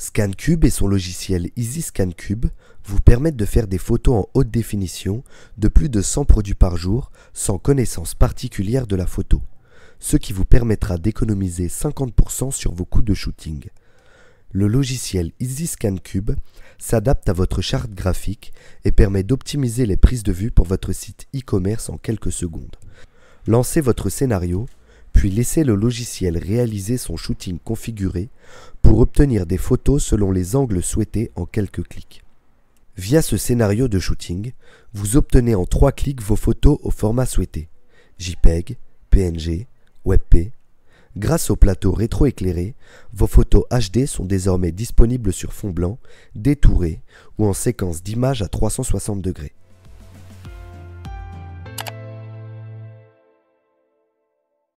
ScanCube et son logiciel EasyScanCube vous permettent de faire des photos en haute définition de plus de 100 produits par jour sans connaissance particulière de la photo, ce qui vous permettra d'économiser 50% sur vos coûts de shooting. Le logiciel EasyScanCube s'adapte à votre charte graphique et permet d'optimiser les prises de vue pour votre site e-commerce en quelques secondes. Lancez votre scénario, puis laissez le logiciel réaliser son shooting configuré pour obtenir des photos selon les angles souhaités en quelques clics. Via ce scénario de shooting, vous obtenez en trois clics vos photos au format souhaité JPEG, PNG, WebP. Grâce au plateau rétroéclairé, vos photos HD sont désormais disponibles sur fond blanc, détourées ou en séquence d'images à 360 degrés.